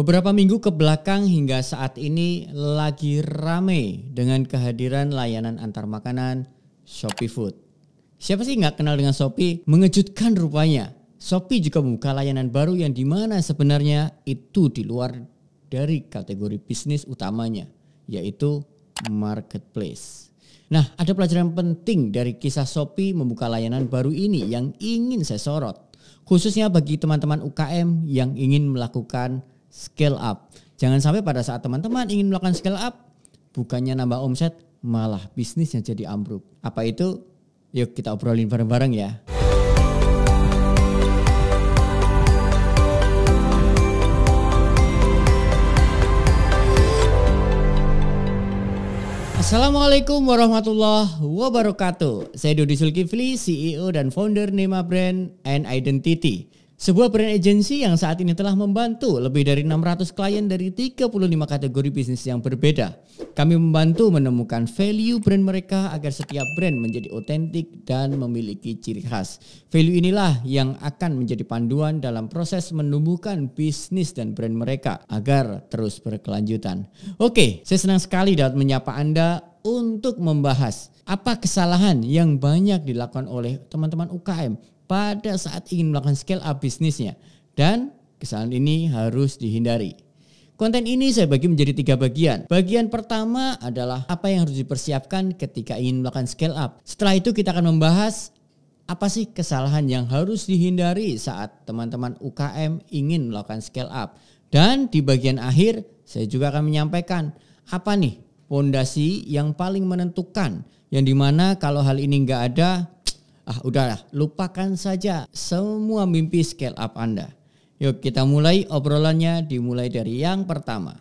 Beberapa minggu ke belakang hingga saat ini lagi rame dengan kehadiran layanan antar makanan Shopee Food. Siapa sih nggak kenal dengan Shopee? Mengejutkan rupanya. Shopee juga membuka layanan baru yang dimana sebenarnya itu di luar dari kategori bisnis utamanya, yaitu marketplace. Nah, ada pelajaran penting dari kisah Shopee membuka layanan baru ini yang ingin saya sorot. Khususnya bagi teman-teman UKM yang ingin melakukan scale up. Jangan sampai pada saat teman-teman ingin melakukan scale up, bukannya nambah omset, malah bisnisnya jadi ambruk. Apa itu? Yuk kita obrolin bareng-bareng ya. Assalamualaikum warahmatullahi wabarakatuh. Saya Dodi Zulkifli, CEO dan founder Nema Brand and Identity. Sebuah brand agency yang saat ini telah membantu lebih dari 600 klien dari 35 kategori bisnis yang berbeda. Kami membantu menemukan value brand mereka agar setiap brand menjadi otentik dan memiliki ciri khas. Value inilah yang akan menjadi panduan dalam proses menumbuhkan bisnis dan brand mereka agar terus berkelanjutan. Oke, saya senang sekali dapat menyapa Anda untuk membahas apa kesalahan yang banyak dilakukan oleh teman-teman UKM pada saat ingin melakukan scale up bisnisnya dan kesalahan ini harus dihindari. Konten ini saya bagi menjadi tiga bagian. Bagian pertama adalah apa yang harus dipersiapkan ketika ingin melakukan scale up. Setelah itu kita akan membahas apa sih kesalahan yang harus dihindari saat teman-teman UKM ingin melakukan scale up. Dan di bagian akhir saya juga akan menyampaikan apa nih fondasi yang paling menentukan yang dimana kalau hal ini nggak ada Ah, udahlah, lupakan saja semua mimpi scale up Anda. Yuk kita mulai obrolannya dimulai dari yang pertama.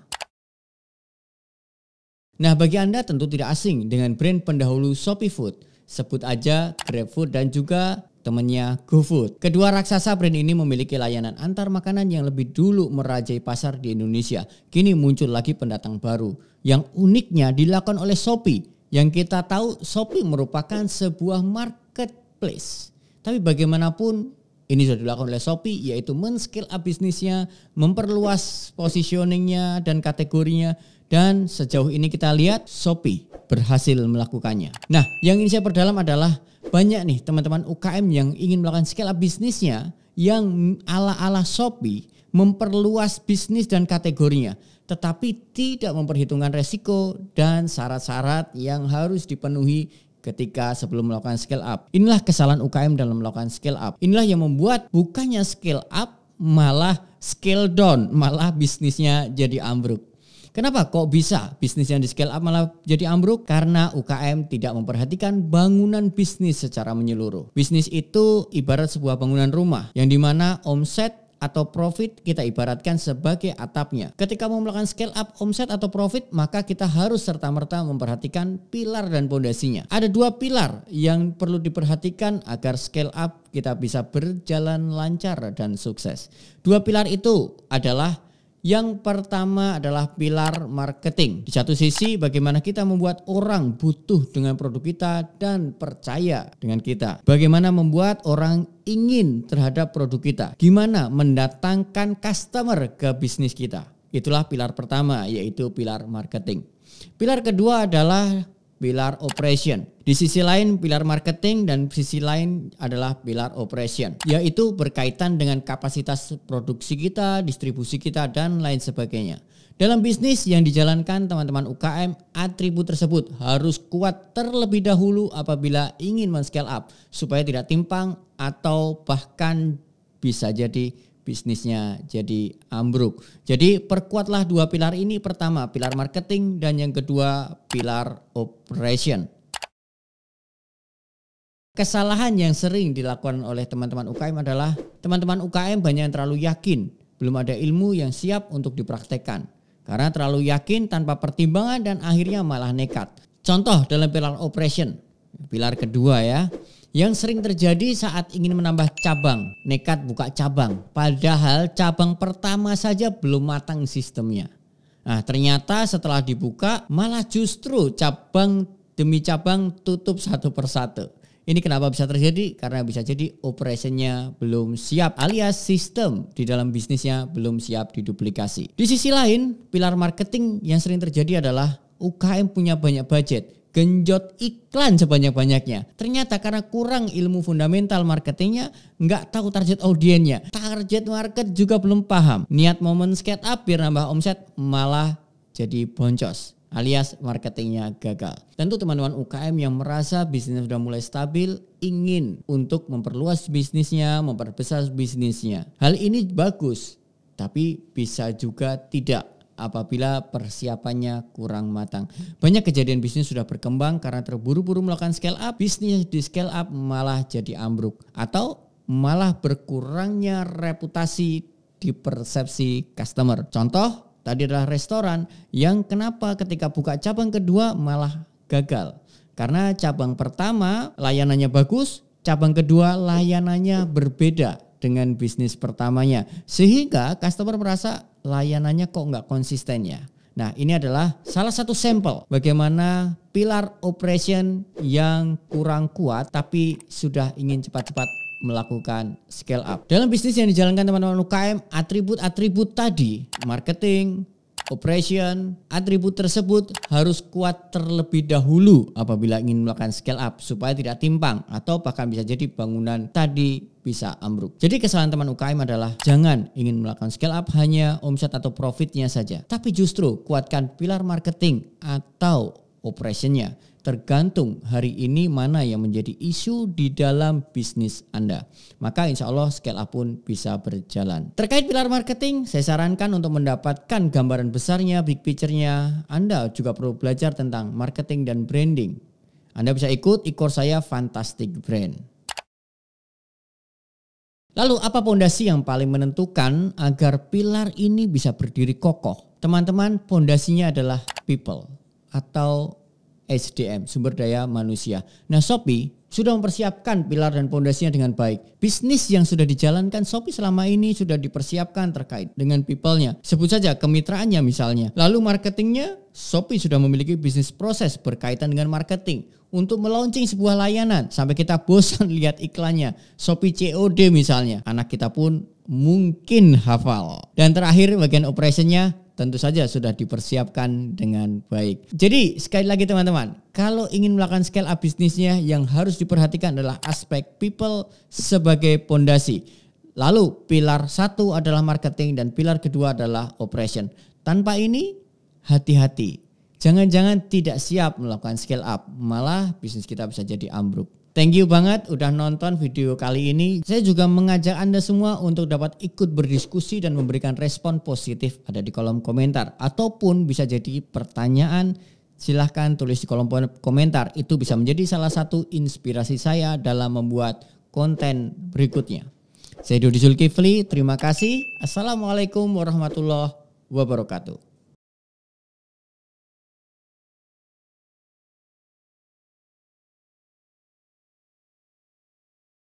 Nah, bagi Anda tentu tidak asing dengan brand pendahulu Shopee Food. Sebut aja GrabFood dan juga temannya GoFood. Kedua raksasa brand ini memiliki layanan antar makanan yang lebih dulu merajai pasar di Indonesia. Kini muncul lagi pendatang baru. Yang uniknya dilakukan oleh Shopee. Yang kita tahu Shopee merupakan sebuah market Place. Tapi bagaimanapun ini sudah dilakukan oleh Shopee yaitu men-scale up bisnisnya, memperluas positioningnya dan kategorinya dan sejauh ini kita lihat Shopee berhasil melakukannya. Nah, yang ingin saya perdalam adalah banyak nih teman-teman UKM yang ingin melakukan scale up bisnisnya yang ala-ala Shopee memperluas bisnis dan kategorinya tetapi tidak memperhitungkan resiko dan syarat-syarat yang harus dipenuhi ketika sebelum melakukan scale up. Inilah kesalahan UKM dalam melakukan scale up. Inilah yang membuat bukannya scale up malah scale down, malah bisnisnya jadi ambruk. Kenapa kok bisa bisnis yang di scale up malah jadi ambruk? Karena UKM tidak memperhatikan bangunan bisnis secara menyeluruh. Bisnis itu ibarat sebuah bangunan rumah yang dimana omset atau profit kita ibaratkan sebagai atapnya. Ketika mau melakukan scale up omset atau profit, maka kita harus serta-merta memperhatikan pilar dan pondasinya. Ada dua pilar yang perlu diperhatikan agar scale up kita bisa berjalan lancar dan sukses. Dua pilar itu adalah yang pertama adalah pilar marketing. Di satu sisi, bagaimana kita membuat orang butuh dengan produk kita dan percaya dengan kita. Bagaimana membuat orang ingin terhadap produk kita. Gimana mendatangkan customer ke bisnis kita. Itulah pilar pertama, yaitu pilar marketing. Pilar kedua adalah pilar operation. Di sisi lain pilar marketing dan sisi lain adalah pilar operation, yaitu berkaitan dengan kapasitas produksi kita, distribusi kita dan lain sebagainya. Dalam bisnis yang dijalankan teman-teman UKM, atribut tersebut harus kuat terlebih dahulu apabila ingin men-scale up supaya tidak timpang atau bahkan bisa jadi bisnisnya jadi ambruk. Jadi perkuatlah dua pilar ini. Pertama, pilar marketing dan yang kedua, pilar operation. Kesalahan yang sering dilakukan oleh teman-teman UKM adalah teman-teman UKM banyak yang terlalu yakin, belum ada ilmu yang siap untuk dipraktekkan. Karena terlalu yakin tanpa pertimbangan dan akhirnya malah nekat. Contoh dalam pilar operation, pilar kedua ya. Yang sering terjadi saat ingin menambah cabang, nekat buka cabang, padahal cabang pertama saja belum matang sistemnya. Nah, ternyata setelah dibuka malah justru cabang demi cabang tutup satu persatu. Ini kenapa bisa terjadi? Karena bisa jadi operasinya belum siap alias sistem di dalam bisnisnya belum siap diduplikasi. Di sisi lain, pilar marketing yang sering terjadi adalah UKM punya banyak budget genjot iklan sebanyak-banyaknya. Ternyata karena kurang ilmu fundamental marketingnya, nggak tahu target audiennya. Target market juga belum paham. Niat momen skate up biar nambah omset malah jadi boncos alias marketingnya gagal. Tentu teman-teman UKM yang merasa bisnis sudah mulai stabil ingin untuk memperluas bisnisnya, memperbesar bisnisnya. Hal ini bagus, tapi bisa juga tidak apabila persiapannya kurang matang. Banyak kejadian bisnis sudah berkembang karena terburu-buru melakukan scale up, bisnis di scale up malah jadi ambruk atau malah berkurangnya reputasi di persepsi customer. Contoh tadi adalah restoran yang kenapa ketika buka cabang kedua malah gagal. Karena cabang pertama layanannya bagus, cabang kedua layanannya berbeda dengan bisnis pertamanya. Sehingga customer merasa layanannya kok nggak konsisten ya. Nah, ini adalah salah satu sampel bagaimana pilar operation yang kurang kuat tapi sudah ingin cepat-cepat melakukan scale up. Dalam bisnis yang dijalankan teman-teman UKM, atribut-atribut tadi, marketing, operation. Atribut tersebut harus kuat terlebih dahulu apabila ingin melakukan scale up supaya tidak timpang atau bahkan bisa jadi bangunan tadi bisa ambruk. Jadi kesalahan teman UKM adalah jangan ingin melakukan scale up hanya omset atau profitnya saja, tapi justru kuatkan pilar marketing atau operationnya. Tergantung hari ini mana yang menjadi isu di dalam bisnis Anda. Maka insya Allah scale up pun bisa berjalan. Terkait pilar marketing, saya sarankan untuk mendapatkan gambaran besarnya, big picture-nya. Anda juga perlu belajar tentang marketing dan branding. Anda bisa ikut ikor saya Fantastic Brand. Lalu apa pondasi yang paling menentukan agar pilar ini bisa berdiri kokoh? Teman-teman, pondasinya adalah people atau SDM, sumber daya manusia. Nah, Shopee sudah mempersiapkan pilar dan pondasinya dengan baik. Bisnis yang sudah dijalankan Shopee selama ini sudah dipersiapkan terkait dengan people-nya. Sebut saja kemitraannya misalnya. Lalu marketingnya, Shopee sudah memiliki bisnis proses berkaitan dengan marketing. Untuk melaunching sebuah layanan sampai kita bosan lihat iklannya. Shopee COD misalnya. Anak kita pun mungkin hafal. Dan terakhir bagian operationnya tentu saja sudah dipersiapkan dengan baik. Jadi sekali lagi teman-teman, kalau ingin melakukan scale up bisnisnya yang harus diperhatikan adalah aspek people sebagai pondasi. Lalu pilar satu adalah marketing dan pilar kedua adalah operation. Tanpa ini hati-hati. Jangan-jangan tidak siap melakukan scale up, malah bisnis kita bisa jadi ambruk. Thank you banget udah nonton video kali ini. Saya juga mengajak Anda semua untuk dapat ikut berdiskusi dan memberikan respon positif ada di kolom komentar. Ataupun bisa jadi pertanyaan, silahkan tulis di kolom komentar. Itu bisa menjadi salah satu inspirasi saya dalam membuat konten berikutnya. Saya Dodi Zulkifli, terima kasih. Assalamualaikum warahmatullahi wabarakatuh.